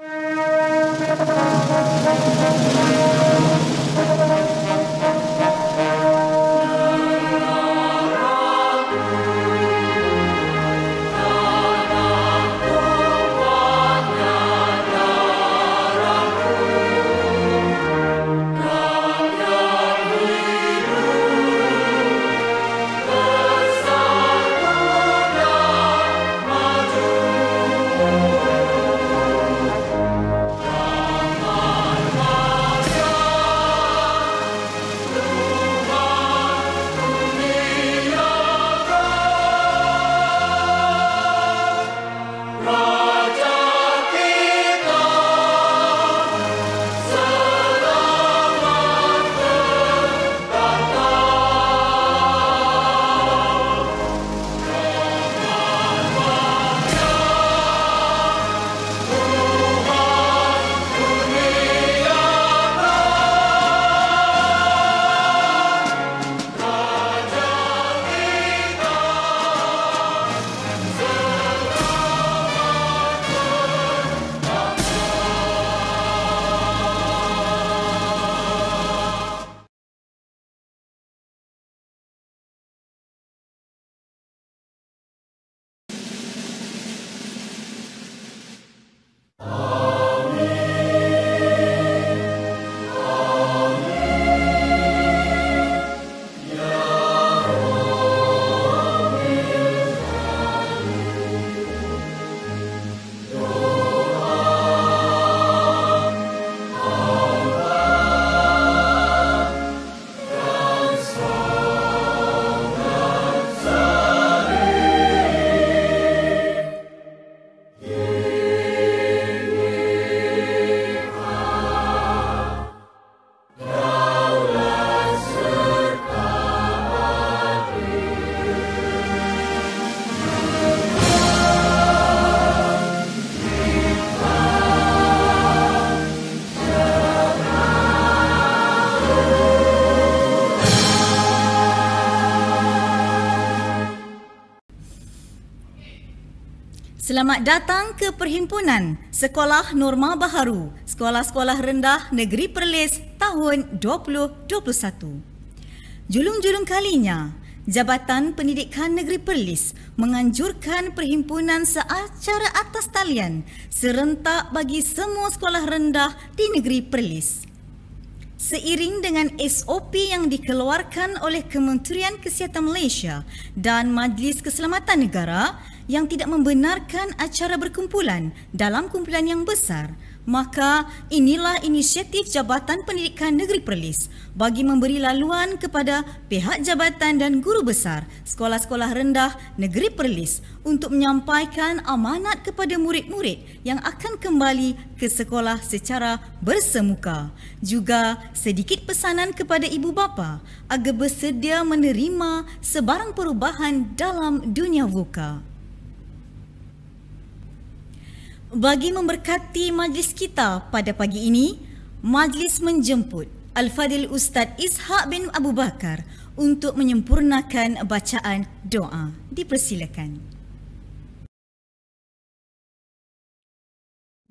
Thank you. Selamat datang ke Perhimpunan Sekolah Norma Baharu, Sekolah-Sekolah Rendah Negeri Perlis tahun 2021. Julung-julung kalinya, Jabatan Pendidikan Negeri Perlis menganjurkan perhimpunan seacara atas talian serentak bagi semua sekolah rendah di Negeri Perlis. Seiring dengan SOP yang dikeluarkan oleh Kementerian Kesihatan Malaysia dan Majlis Keselamatan Negara, yang tidak membenarkan acara berkumpulan dalam kumpulan yang besar, maka inilah inisiatif Jabatan Pendidikan Negeri Perlis bagi memberi laluan kepada pihak jabatan dan guru besar sekolah-sekolah rendah Negeri Perlis untuk menyampaikan amanat kepada murid-murid yang akan kembali ke sekolah secara bersemuka. Juga sedikit pesanan kepada ibu bapa agar bersedia menerima sebarang perubahan dalam dunia VUCA. Bagi memberkati majlis kita pada pagi ini, majlis menjemput Al-Fadil Ustaz Ishaq bin Abu Bakar untuk menyempurnakan bacaan doa. Dipersilakan.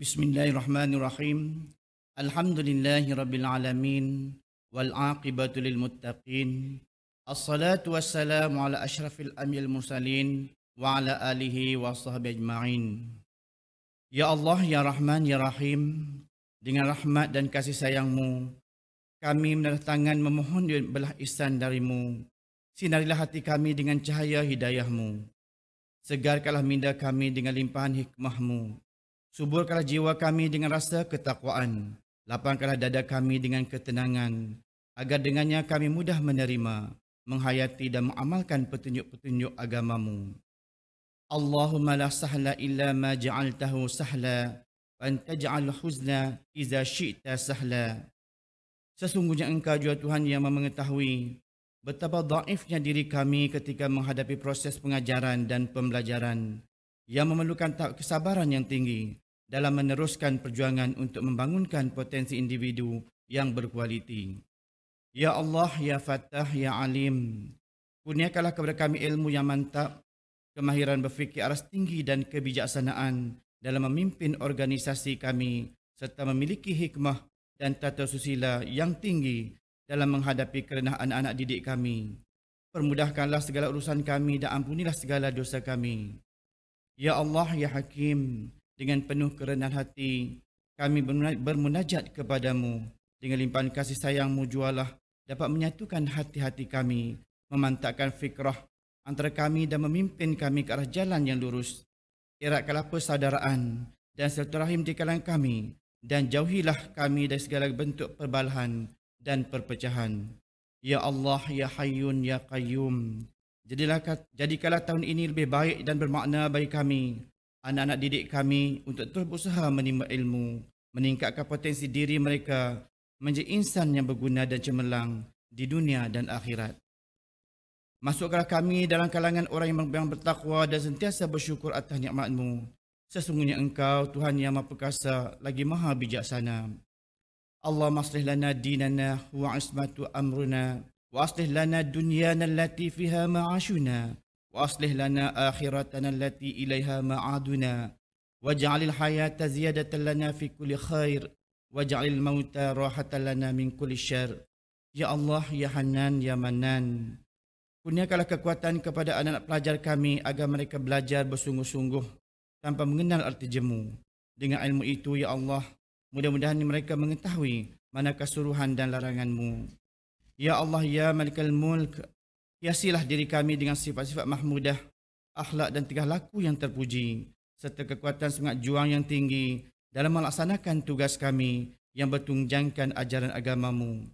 Bismillahirrahmanirrahim. Alhamdulillahirrabbilalamin. Wal'aqibatu lilmuttaqin. Assalatu wassalamu ala ashrafil amyal mursalin. Wa ala alihi wa sahbihi ajma'in. Ya Allah, Ya Rahman, Ya Rahim, dengan rahmat dan kasih sayangmu, kami menaruh tangan memohon belah isan darimu. Sinarilah hati kami dengan cahaya hidayahmu. Segarkanlah minda kami dengan limpahan hikmahmu. Suburkanlah jiwa kami dengan rasa ketakwaan. Lapangkanlah dada kami dengan ketenangan. Agar dengannya kami mudah menerima, menghayati dan mengamalkan petunjuk-petunjuk agamamu. Allahumma la سهل illa ma جعلته سهلا وأن تجعل الحزن إذا شئت سهلا Sesungguhnya engkau juga Tuhan yang mengetahui betapa daifnya diri kami ketika menghadapi proses pengajaran dan pembelajaran yang memerlukan kesabaran yang tinggi dalam meneruskan perjuangan untuk membangunkan potensi individu yang berkualiti. Ya Allah, Ya Fattah, Ya Alim, kurniakanlah kepada kami ilmu yang mantap kemahiran berfikir aras tinggi dan kebijaksanaan dalam memimpin organisasi kami serta memiliki hikmah dan tata susila yang tinggi dalam menghadapi kerenah anak-anak didik kami. Permudahkanlah segala urusan kami dan ampunilah segala dosa kami. Ya Allah, Ya Hakim, dengan penuh kerenan hati, kami bermunajat kepadamu. Dengan limpahan kasih sayangmu jualah dapat menyatukan hati-hati kami, memantapkan fikrah antara kami dan memimpin kami ke arah jalan yang lurus. Eratkanlah persaudaraan dan silaturahim di kalangan kami dan jauhilah kami dari segala bentuk perbalahan dan perpecahan. Ya Allah, Ya Hayyun, Ya Qayyum. Jadilah, jadikanlah tahun ini lebih baik dan bermakna bagi kami, anak-anak didik kami untuk terus berusaha menimba ilmu, meningkatkan potensi diri mereka menjadi insan yang berguna dan cemerlang di dunia dan akhirat. Masuklah kami dalam kalangan orang yang bertakwa dan sentiasa bersyukur atas nikmat Sesungguhnya Engkau Tuhan yang Maha Perkasa lagi Maha Bijaksana. Allah maslih lana dinana wa ismatu amruna wa aslih lana dunyana allati fiha ma'ashuna wa aslih lana akhiratana allati ilaiha ma'aduna wa ja'alil hayata ziyadatan lana fi kulli khair wa ja'alil mauta rahatan lana min kulli syar. Ya Allah, Ya Hanan, Ya Manan. Kurniakanlah kekuatan kepada anak-anak pelajar kami agar mereka belajar bersungguh-sungguh tanpa mengenal arti jemu. Dengan ilmu itu, Ya Allah, mudah-mudahan mereka mengetahui mana kesuruhan dan laranganmu. Ya Allah, Ya Malikal Mulk, hiasilah diri kami dengan sifat-sifat mahmudah, akhlak dan tiga laku yang terpuji, serta kekuatan semangat juang yang tinggi dalam melaksanakan tugas kami yang bertunjangkan ajaran agamamu.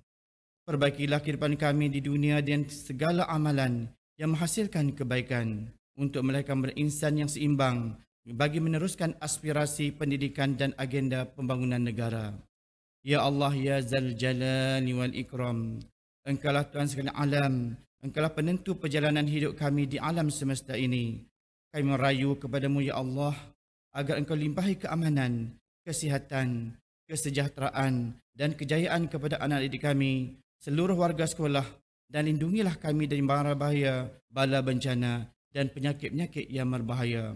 Perbaikilah kehidupan kami di dunia dengan segala amalan yang menghasilkan kebaikan untuk melahirkan berinsan yang seimbang bagi meneruskan aspirasi pendidikan dan agenda pembangunan negara. Ya Allah, Ya Zal Jalani Wal Ikram, lah Tuhan segala alam, engkau lah penentu perjalanan hidup kami di alam semesta ini. Kami merayu kepadamu, Ya Allah, agar Engkau limpahi keamanan, kesihatan, kesejahteraan dan kejayaan kepada anak didik kami seluruh warga sekolah dan lindungilah kami dari mara bahaya, bala bencana dan penyakit-penyakit yang berbahaya.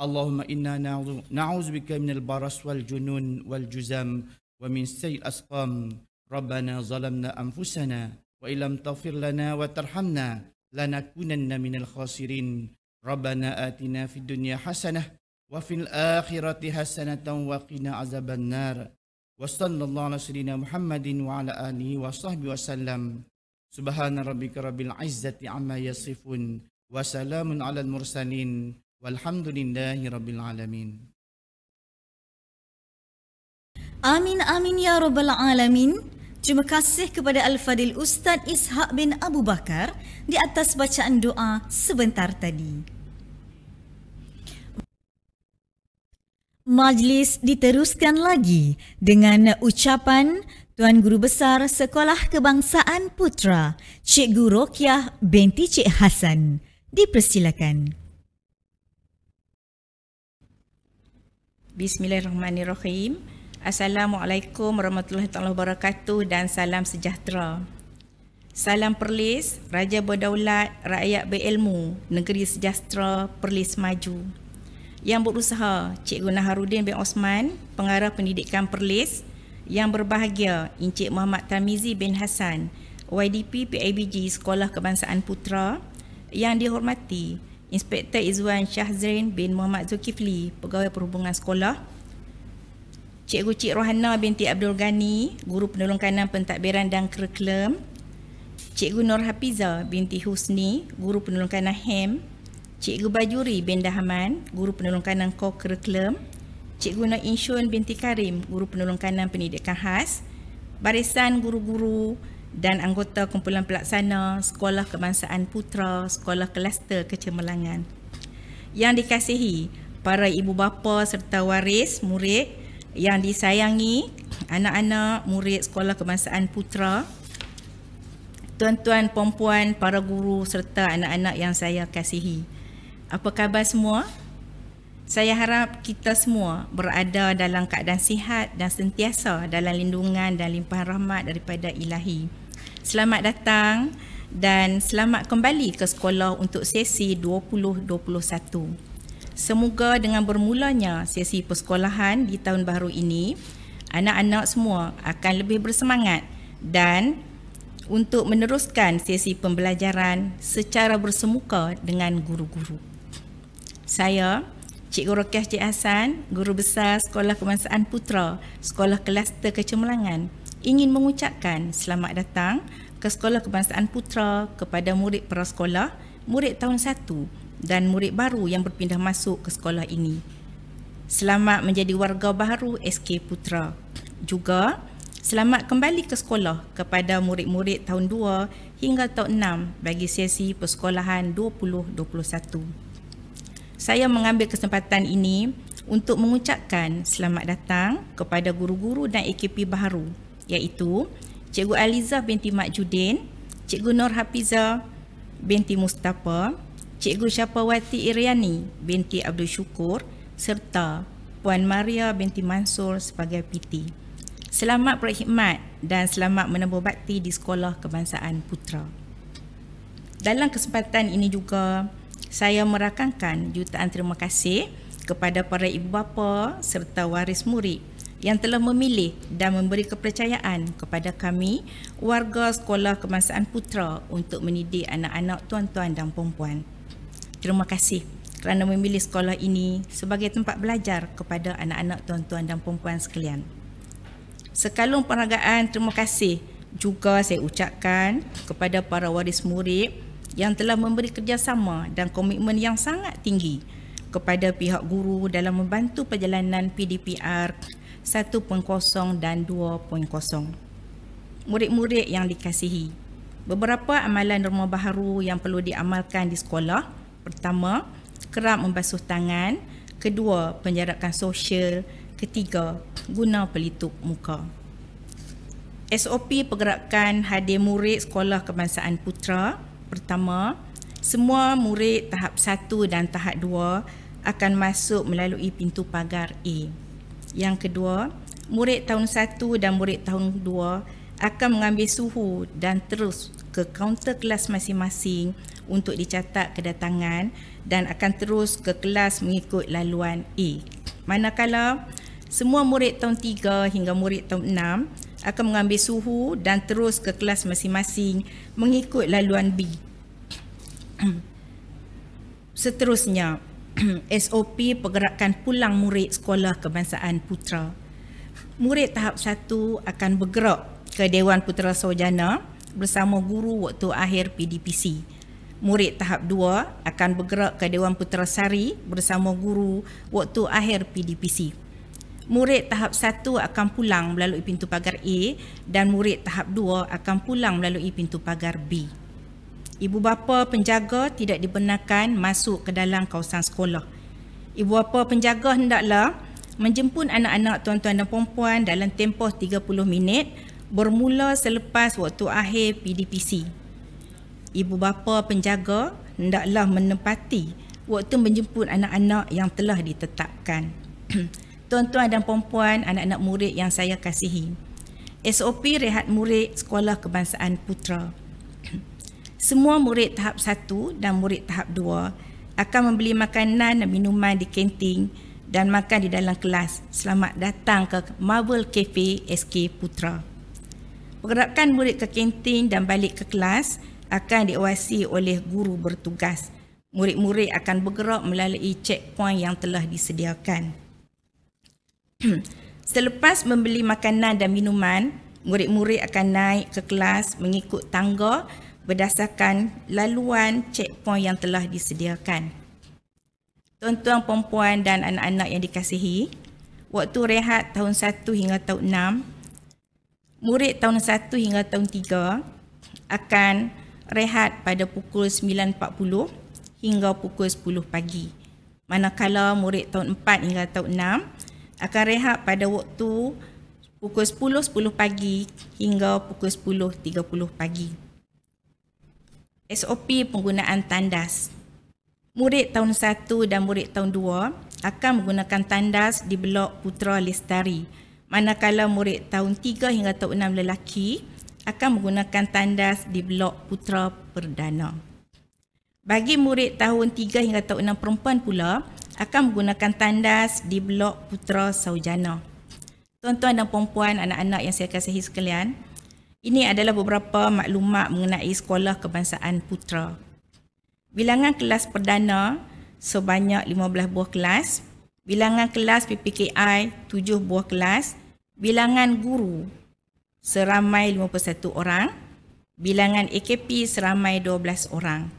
Allahumma inna na'uzubika minal baras wal junun wal juzam wa min sayyil asqam. Rabbana zalamna anfusana wa ilam tawfir lana wa tarhamna lanakunanna minal khasirin. Rabbana atina fid dunya hasanah wa fil akhirati hasanatan wa qina azaban nar. وصلى الله على سيدنا محمد وعلى آله وصحبه وسلم سبحان ربك رب العزة عما يصفون وسلام على المرسلين والحمد لله رب العالمين آمين آمين يا رب العالمين Terima kasih kepada Al-Fadil Ustaz Ishaq bin Abu Bakar di atas bacaan doa sebentar tadi. Majlis diteruskan lagi dengan ucapan Tuan Guru Besar Sekolah Kebangsaan Putra, Cikgu Rokiah binti Cik Hasan. Dipersilakan. Bismillahirrahmanirrahim. Assalamualaikum warahmatullahi wabarakatuh dan salam sejahtera. Salam Perlis, Raja Berdaulat, Rakyat Berilmu, Negeri Sejahtera, Perlis Maju yang berusaha Cikgu Naharudin bin Osman, pengarah pendidikan Perlis, yang berbahagia Encik Muhammad Tamizi bin Hasan, YDP PIBG Sekolah Kebangsaan Putra, yang dihormati Inspektor Izwan Syahzrin bin Muhammad Zulkifli, Pegawai Perhubungan Sekolah, Cikgu Cik Rohana binti Abdul Ghani, Guru Penolong Kanan Pentadbiran dan Kerklem, Cikgu Nur Hafiza binti Husni, Guru Penolong Kanan HEM, Cikgu Bajuri bin Dahman, Guru Penolong Kanan Kor Kerklem, Cikgu Nur Insyun binti Karim, Guru Penolong Kanan Pendidikan Khas, Barisan Guru-Guru dan anggota kumpulan pelaksana Sekolah Kebangsaan Putra, Sekolah Kluster Kecemerlangan. Yang dikasihi para ibu bapa serta waris murid yang disayangi anak-anak murid Sekolah Kebangsaan Putra, tuan-tuan, puan-puan, para guru serta anak-anak yang saya kasihi. Apa khabar semua? Saya harap kita semua berada dalam keadaan sihat dan sentiasa dalam lindungan dan limpahan rahmat daripada Ilahi. Selamat datang dan selamat kembali ke sekolah untuk sesi 2021. Semoga dengan bermulanya sesi persekolahan di tahun baru ini, anak-anak semua akan lebih bersemangat dan untuk meneruskan sesi pembelajaran secara bersemuka dengan guru-guru saya Cikgu Rokiah Cik Hasan, Guru Besar Sekolah Kebangsaan Putra, Sekolah Kelas Terkecemerlangan, ingin mengucapkan selamat datang ke Sekolah Kebangsaan Putra kepada murid prasekolah, murid tahun 1 dan murid baru yang berpindah masuk ke sekolah ini. Selamat menjadi warga baru SK Putra. Juga, selamat kembali ke sekolah kepada murid-murid tahun 2 hingga tahun 6 bagi sesi persekolahan 2021 saya mengambil kesempatan ini untuk mengucapkan selamat datang kepada guru-guru dan AKP baru iaitu Cikgu Aliza binti Mak Judin, Cikgu Nur Hafiza binti Mustafa, Cikgu Syapawati Iriani binti Abdul Syukur serta Puan Maria binti Mansur sebagai PT. Selamat berkhidmat dan selamat menempuh bakti di Sekolah Kebangsaan Putra. Dalam kesempatan ini juga, saya merakankan jutaan terima kasih kepada para ibu bapa serta waris murid yang telah memilih dan memberi kepercayaan kepada kami warga sekolah kemasaan putra untuk mendidik anak-anak tuan-tuan dan puan-puan. Terima kasih kerana memilih sekolah ini sebagai tempat belajar kepada anak-anak tuan-tuan dan puan-puan sekalian. Sekalung penghargaan terima kasih juga saya ucapkan kepada para waris murid yang telah memberi kerjasama dan komitmen yang sangat tinggi kepada pihak guru dalam membantu perjalanan PDPR 1.0 dan 2.0. Murid-murid yang dikasihi, beberapa amalan norma baharu yang perlu diamalkan di sekolah. Pertama, kerap membasuh tangan. Kedua, penjarakan sosial. Ketiga, guna pelitup muka. SOP pergerakan hadir murid sekolah kebangsaan putra pertama, semua murid tahap 1 dan tahap 2 akan masuk melalui pintu pagar A. Yang kedua, murid tahun 1 dan murid tahun 2 akan mengambil suhu dan terus ke kaunter kelas masing-masing untuk dicatat kedatangan dan akan terus ke kelas mengikut laluan A. Manakala semua murid tahun 3 hingga murid tahun 6 akan mengambil suhu dan terus ke kelas masing-masing mengikut laluan B. Seterusnya, SOP pergerakan pulang murid sekolah kebangsaan putra. Murid tahap satu akan bergerak ke Dewan Putera Sojana bersama guru waktu akhir PDPC. Murid tahap dua akan bergerak ke Dewan Putera Sari bersama guru waktu akhir PDPC. Murid tahap satu akan pulang melalui pintu pagar A dan murid tahap dua akan pulang melalui pintu pagar B. Ibu bapa penjaga tidak dibenarkan masuk ke dalam kawasan sekolah. Ibu bapa penjaga hendaklah menjemput anak-anak tuan-tuan dan perempuan dalam tempoh 30 minit bermula selepas waktu akhir PDPC. Ibu bapa penjaga hendaklah menempati waktu menjemput anak-anak yang telah ditetapkan. tuan-tuan dan perempuan, anak-anak murid yang saya kasihi. SOP rehat murid Sekolah Kebangsaan Putra semua murid tahap 1 dan murid tahap 2 akan membeli makanan dan minuman di kantin dan makan di dalam kelas. Selamat datang ke Marvel Cafe SK Putra. Pergerakan murid ke kantin dan balik ke kelas akan diawasi oleh guru bertugas. Murid-murid akan bergerak melalui checkpoint yang telah disediakan. Selepas membeli makanan dan minuman, murid-murid akan naik ke kelas mengikut tangga berdasarkan laluan checkpoint yang telah disediakan. Tuan-tuan, puan dan anak-anak yang dikasihi, waktu rehat tahun 1 hingga tahun 6, murid tahun 1 hingga tahun 3 akan rehat pada pukul 9.40 hingga pukul 10 pagi. Manakala murid tahun 4 hingga tahun 6 akan rehat pada waktu pukul 10.10 10 pagi hingga pukul 10.30 pagi. SOP penggunaan tandas. Murid tahun 1 dan murid tahun 2 akan menggunakan tandas di blok Putra Lestari. Manakala murid tahun 3 hingga tahun 6 lelaki akan menggunakan tandas di blok Putra Perdana. Bagi murid tahun 3 hingga tahun 6 perempuan pula akan menggunakan tandas di blok Putra Saujana. Tuan-tuan dan puan anak-anak yang saya kasihi sekalian, ini adalah beberapa maklumat mengenai sekolah kebangsaan putra. Bilangan kelas perdana sebanyak 15 buah kelas. Bilangan kelas PPKI 7 buah kelas. Bilangan guru seramai 51 orang. Bilangan AKP seramai 12 orang.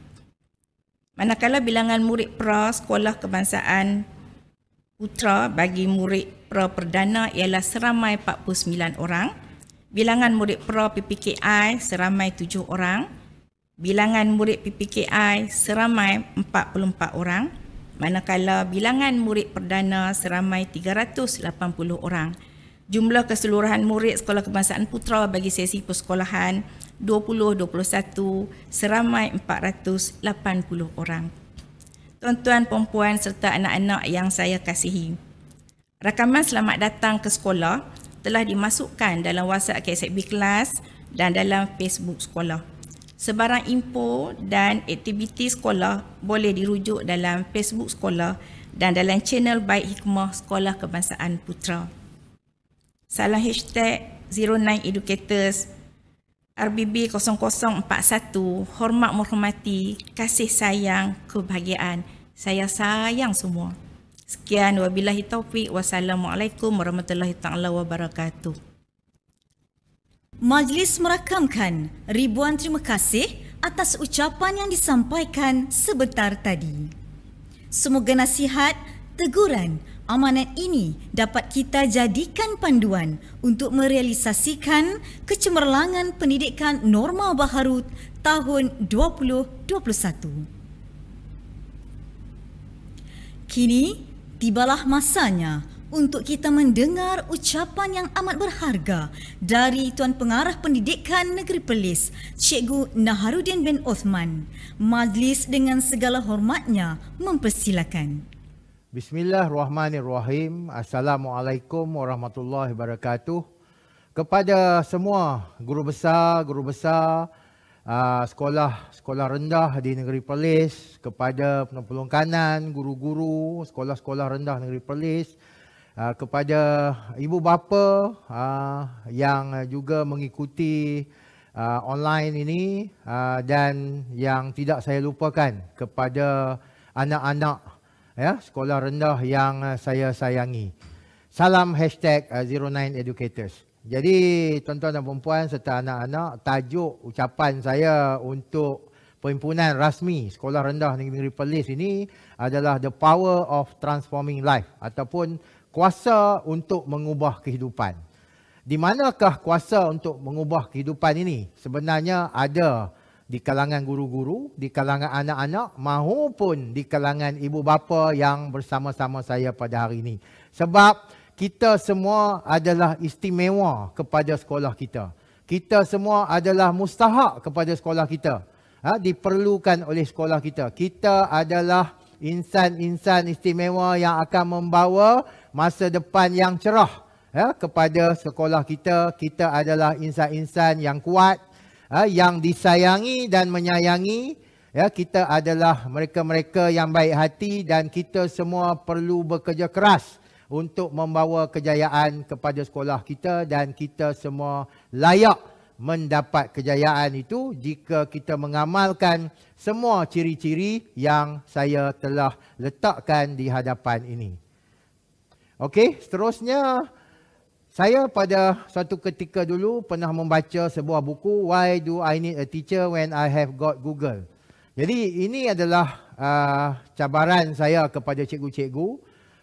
Manakala bilangan murid pra sekolah kebangsaan putra bagi murid pra perdana ialah seramai 49 orang. Bilangan murid pro PPKI seramai 7 orang. Bilangan murid PPKI seramai 44 orang. Manakala bilangan murid perdana seramai 380 orang. Jumlah keseluruhan murid Sekolah Kebangsaan Putra bagi sesi persekolahan 2021 seramai 480 orang. Tuan-tuan, puan-puan serta anak-anak yang saya kasihi. Rakaman selamat datang ke sekolah telah dimasukkan dalam WhatsApp KSB kelas dan dalam Facebook sekolah. Sebarang info dan aktiviti sekolah boleh dirujuk dalam Facebook sekolah dan dalam channel Baik Hikmah Sekolah Kebangsaan Putra. Salam hashtag 09Educators RBB 0041 Hormat menghormati Kasih sayang kebahagiaan Saya sayang semua Sekian wabillahi taufik wasalamualaikum warahmatullahi taala wabarakatuh. Majlis merakamkan ribuan terima kasih atas ucapan yang disampaikan sebentar tadi. Semoga nasihat, teguran, amanat ini dapat kita jadikan panduan untuk merealisasikan kecemerlangan pendidikan norma baharu tahun 2021. Kini, tibalah masanya untuk kita mendengar ucapan yang amat berharga dari Tuan Pengarah Pendidikan Negeri Perlis, Cikgu Naharudin bin Osman. Majlis dengan segala hormatnya mempersilakan. Bismillahirrahmanirrahim. Assalamualaikum warahmatullahi wabarakatuh. Kepada semua guru besar, guru besar, sekolah-sekolah uh, rendah di negeri Perlis kepada penolong kanan, guru-guru, sekolah-sekolah rendah negeri Perlis uh, kepada ibu bapa uh, yang juga mengikuti uh, online ini uh, dan yang tidak saya lupakan kepada anak-anak ya sekolah rendah yang saya sayangi. Salam 09educators. Jadi tuan-tuan dan puan-puan serta anak-anak, tajuk ucapan saya untuk perhimpunan rasmi Sekolah Rendah Negeri Perlis ini adalah The Power of Transforming Life ataupun kuasa untuk mengubah kehidupan. Di manakah kuasa untuk mengubah kehidupan ini? Sebenarnya ada di kalangan guru-guru, di kalangan anak-anak maupun di kalangan ibu bapa yang bersama-sama saya pada hari ini. Sebab kita semua adalah istimewa kepada sekolah kita. Kita semua adalah mustahak kepada sekolah kita. Ha, diperlukan oleh sekolah kita. Kita adalah insan-insan istimewa yang akan membawa masa depan yang cerah ya, kepada sekolah kita. Kita adalah insan-insan yang kuat, ya, yang disayangi dan menyayangi. Ya, kita adalah mereka-mereka yang baik hati dan kita semua perlu bekerja keras untuk membawa kejayaan kepada sekolah kita dan kita semua layak mendapat kejayaan itu jika kita mengamalkan semua ciri-ciri yang saya telah letakkan di hadapan ini. Okey, seterusnya saya pada satu ketika dulu pernah membaca sebuah buku Why do I need a teacher when I have got Google. Jadi ini adalah uh, cabaran saya kepada cikgu-cikgu uh,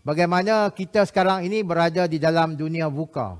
bagaimana kita sekarang ini berada di dalam dunia buka.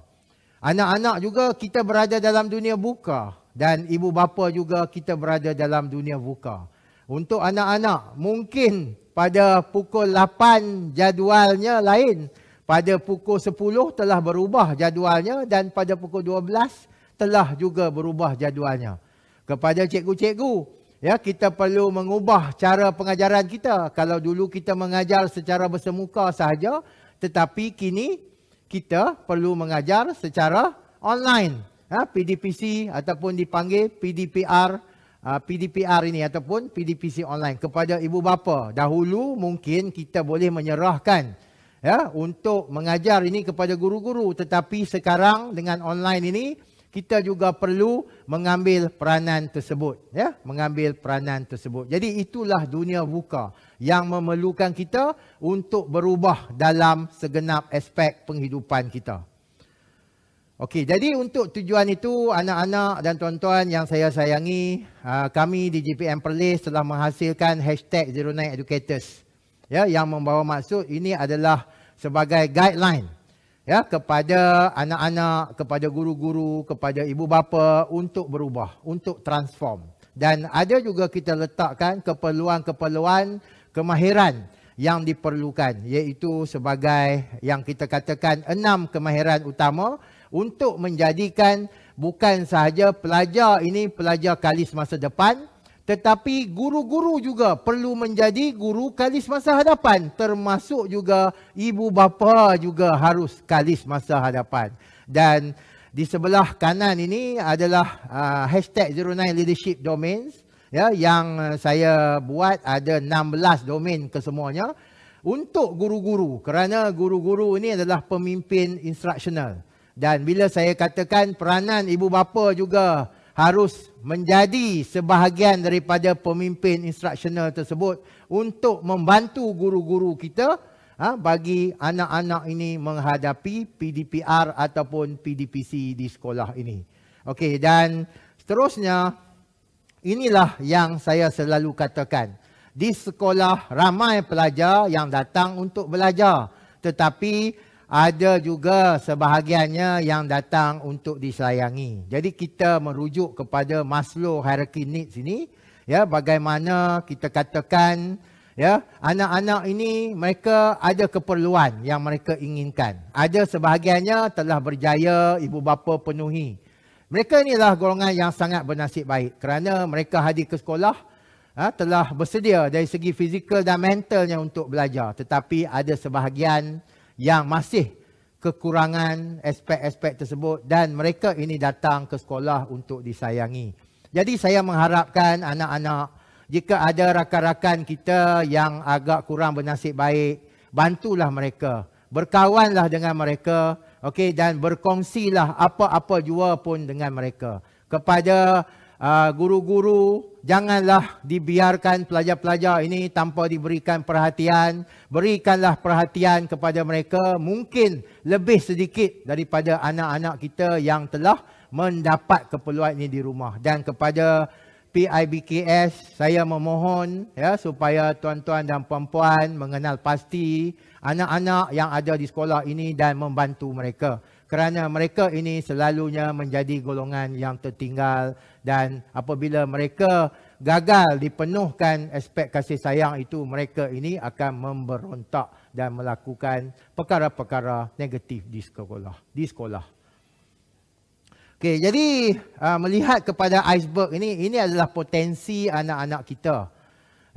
Anak-anak juga kita berada dalam dunia buka dan ibu bapa juga kita berada dalam dunia buka. Untuk anak-anak mungkin pada pukul 8 jadualnya lain, pada pukul 10 telah berubah jadualnya dan pada pukul 12 telah juga berubah jadualnya. Kepada cikgu-cikgu, Ya, kita perlu mengubah cara pengajaran kita. Kalau dulu kita mengajar secara bersemuka sahaja, tetapi kini kita perlu mengajar secara online. Ya, ha, PDPC ataupun dipanggil PDPR, ha, PDPR ini ataupun PDPC online. Kepada ibu bapa, dahulu mungkin kita boleh menyerahkan ya, untuk mengajar ini kepada guru-guru. Tetapi sekarang dengan online ini, kita juga perlu mengambil peranan tersebut ya mengambil peranan tersebut jadi itulah dunia buka yang memerlukan kita untuk berubah dalam segenap aspek penghidupan kita okey jadi untuk tujuan itu anak-anak dan tuan-tuan yang saya sayangi ah, kami di GPM Perlis telah menghasilkan hashtag zero ya yang membawa maksud ini adalah sebagai guideline ya kepada anak-anak, kepada guru-guru, kepada ibu bapa untuk berubah, untuk transform. Dan ada juga kita letakkan keperluan-keperluan kemahiran yang diperlukan iaitu sebagai yang kita katakan enam kemahiran utama untuk menjadikan bukan sahaja pelajar ini pelajar kali semasa depan tetapi guru-guru juga perlu menjadi guru kalis masa hadapan. Termasuk juga ibu bapa juga harus kalis masa hadapan. Dan di sebelah kanan ini adalah uh, hashtag 09 Leadership Domains. Ya, yang saya buat ada 16 domain kesemuanya untuk guru-guru kerana guru-guru ini adalah pemimpin instruksional. dan bila saya katakan peranan ibu bapa juga harus menjadi sebahagian daripada pemimpin instruksional tersebut untuk membantu guru-guru kita ha, bagi anak-anak ini menghadapi PDPR ataupun PDPC di sekolah ini. Okey dan seterusnya inilah yang saya selalu katakan. Di sekolah ramai pelajar yang datang untuk belajar tetapi ada juga sebahagiannya yang datang untuk disayangi. Jadi kita merujuk kepada Maslow hierarchy needs ini ya bagaimana kita katakan ya anak-anak ini mereka ada keperluan yang mereka inginkan. Ada sebahagiannya telah berjaya ibu bapa penuhi. Mereka inilah golongan yang sangat bernasib baik kerana mereka hadir ke sekolah ya, telah bersedia dari segi fizikal dan mentalnya untuk belajar. Tetapi ada sebahagian yang masih kekurangan aspek-aspek tersebut dan mereka ini datang ke sekolah untuk disayangi. Jadi saya mengharapkan anak-anak jika ada rakan-rakan kita yang agak kurang bernasib baik, bantulah mereka. Berkawanlah dengan mereka okay, dan berkongsilah apa-apa jua pun dengan mereka. Kepada Ah, guru-guru janganlah dibiarkan pelajar-pelajar ini tanpa diberikan perhatian. Berikanlah perhatian kepada mereka mungkin lebih sedikit daripada anak-anak kita yang telah mendapat keperluan ini di rumah. Dan kepada PIBKS, saya memohon ya, supaya tuan-tuan dan puan-puan mengenal pasti anak-anak yang ada di sekolah ini dan membantu mereka kerana mereka ini selalunya menjadi golongan yang tertinggal dan apabila mereka gagal dipenuhkan aspek kasih sayang itu mereka ini akan memberontak dan melakukan perkara-perkara negatif di sekolah di sekolah Okay, jadi uh, melihat kepada iceberg ini, ini adalah potensi anak-anak kita.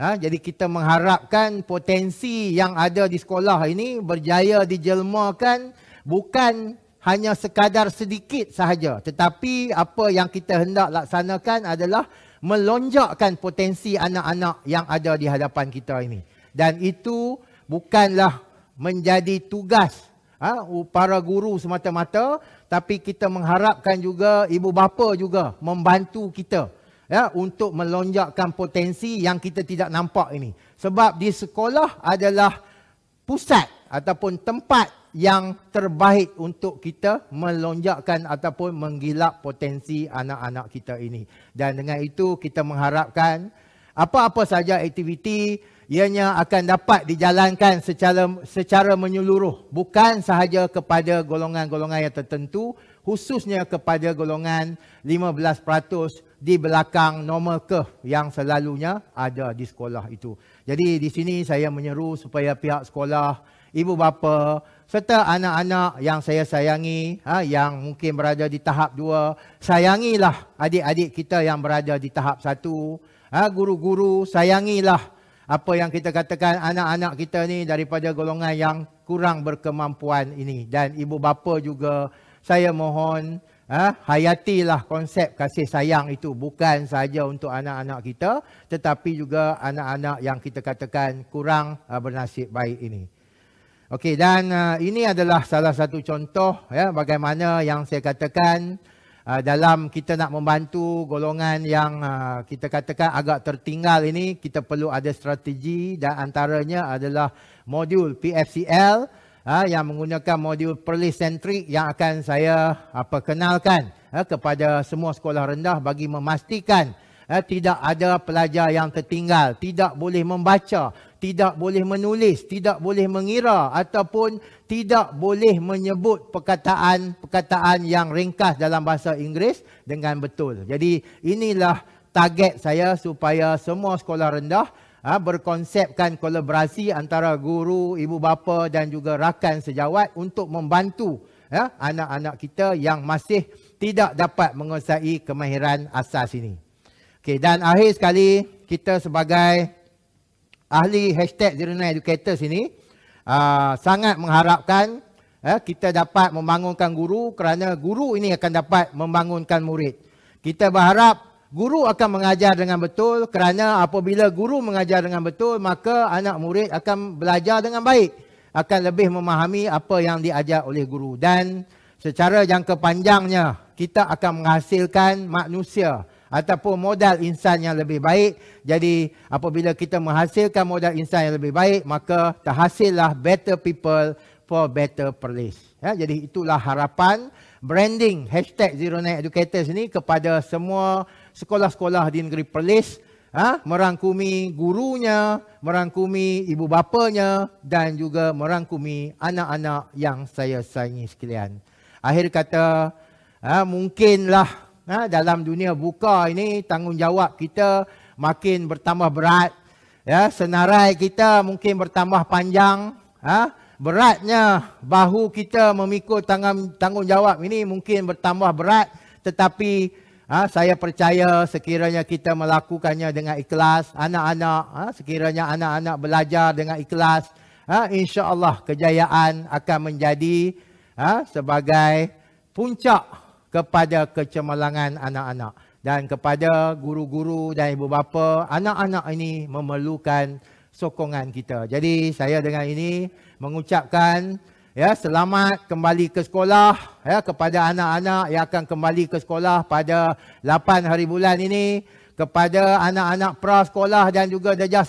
Ha, jadi kita mengharapkan potensi yang ada di sekolah ini berjaya dijelmakan bukan hanya sekadar sedikit sahaja. Tetapi apa yang kita hendak laksanakan adalah melonjakkan potensi anak-anak yang ada di hadapan kita ini. Dan itu bukanlah menjadi tugas ha, para guru semata-mata tapi kita mengharapkan juga ibu bapa juga membantu kita ya untuk melonjakkan potensi yang kita tidak nampak ini sebab di sekolah adalah pusat ataupun tempat yang terbaik untuk kita melonjakkan ataupun menggilap potensi anak-anak kita ini. Dan dengan itu kita mengharapkan apa-apa saja aktiviti ianya akan dapat dijalankan secara secara menyeluruh bukan sahaja kepada golongan-golongan yang tertentu khususnya kepada golongan 15% di belakang normal curve yang selalunya ada di sekolah itu. Jadi di sini saya menyeru supaya pihak sekolah ibu bapa serta anak-anak yang saya sayangi ha, yang mungkin berada di tahap dua. Sayangilah adik-adik kita yang berada di tahap satu. guru ha, guru-guru sayangilah apa yang kita katakan anak-anak kita ni daripada golongan yang kurang berkemampuan ini. Dan ibu bapa juga saya mohon ha, hayatilah konsep kasih sayang itu bukan saja untuk anak-anak kita tetapi juga anak-anak yang kita katakan kurang ha, bernasib baik ini. Okey dan uh, ini adalah salah satu contoh ya bagaimana yang saya katakan uh, dalam kita nak membantu golongan yang uh, kita katakan agak tertinggal ini kita perlu ada strategi dan antaranya adalah modul PFCL uh, yang menggunakan modul Perlis Centric yang akan saya apa kenalkan uh, kepada semua sekolah rendah bagi memastikan eh, tidak ada pelajar yang tertinggal, tidak boleh membaca, tidak boleh menulis, tidak boleh mengira ataupun tidak boleh menyebut perkataan-perkataan yang ringkas dalam bahasa Inggeris dengan betul. Jadi inilah target saya supaya semua sekolah rendah eh, berkonsepkan kolaborasi antara guru, ibu bapa dan juga rakan sejawat untuk membantu eh, anak-anak kita yang masih tidak dapat menguasai kemahiran asas ini. Okay, dan akhir sekali kita sebagai ahli hashtag Zero Nine Educators ini uh, sangat mengharapkan uh, kita dapat membangunkan guru kerana guru ini akan dapat membangunkan murid. Kita berharap guru akan mengajar dengan betul kerana apabila guru mengajar dengan betul maka anak murid akan belajar dengan baik. Akan lebih memahami apa yang diajar oleh guru. Dan secara jangka panjangnya kita akan menghasilkan manusia. Manusia ataupun modal insan yang lebih baik. Jadi apabila kita menghasilkan modal insan yang lebih baik, maka terhasillah better people for better place. Ya, jadi itulah harapan branding hashtag Zero Night Educators ini kepada semua sekolah-sekolah di negeri Perlis ha? merangkumi gurunya, merangkumi ibu bapanya dan juga merangkumi anak-anak yang saya sayangi sekalian. Akhir kata, ha? mungkinlah Ha, dalam dunia buka ini tanggungjawab kita makin bertambah berat. Ya, senarai kita mungkin bertambah panjang. Ha, beratnya bahu kita memikul tanggungjawab ini mungkin bertambah berat. Tetapi ha, saya percaya sekiranya kita melakukannya dengan ikhlas, anak-anak, ha, sekiranya anak-anak belajar dengan ikhlas, ha, insya Allah kejayaan akan menjadi ha, sebagai puncak kepada kecemerlangan anak-anak dan kepada guru-guru dan ibu bapa, anak-anak ini memerlukan sokongan kita. Jadi saya dengan ini mengucapkan ya selamat kembali ke sekolah ya kepada anak-anak yang akan kembali ke sekolah pada 8 hari bulan ini kepada anak-anak prasekolah dan juga darjah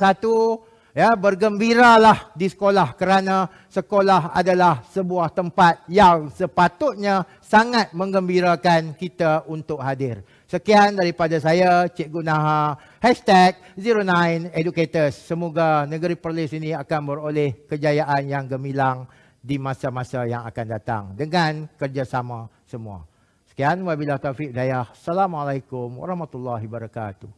ya bergembiralah di sekolah kerana sekolah adalah sebuah tempat yang sepatutnya sangat menggembirakan kita untuk hadir. Sekian daripada saya, Cik Gunaha 09educators. Semoga negeri Perlis ini akan beroleh kejayaan yang gemilang di masa-masa yang akan datang dengan kerjasama semua. Sekian, wabillahi taufiq daya. Assalamualaikum warahmatullahi wabarakatuh.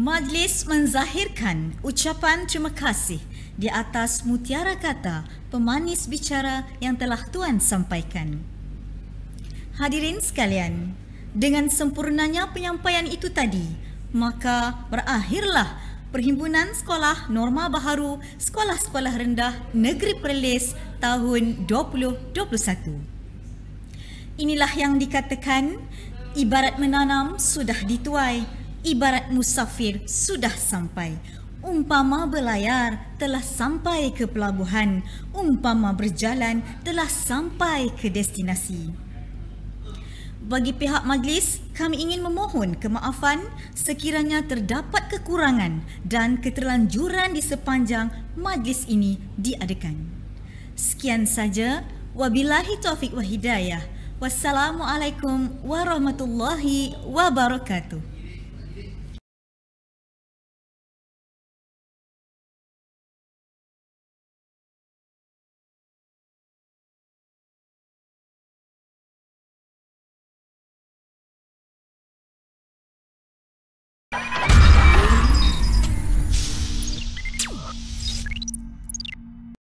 Majlis menzahirkan ucapan terima kasih di atas mutiara kata pemanis bicara yang telah Tuan sampaikan. Hadirin sekalian, dengan sempurnanya penyampaian itu tadi, maka berakhirlah Perhimpunan Sekolah Norma Baharu Sekolah-Sekolah Rendah Negeri Perlis tahun 2021. Inilah yang dikatakan, ibarat menanam sudah dituai, ibarat musafir sudah sampai. Umpama berlayar telah sampai ke pelabuhan, umpama berjalan telah sampai ke destinasi. Bagi pihak majlis, kami ingin memohon kemaafan sekiranya terdapat kekurangan dan keterlanjuran di sepanjang majlis ini diadakan. Sekian saja. wabilahi taufiq wa hidayah. Wassalamualaikum warahmatullahi wabarakatuh.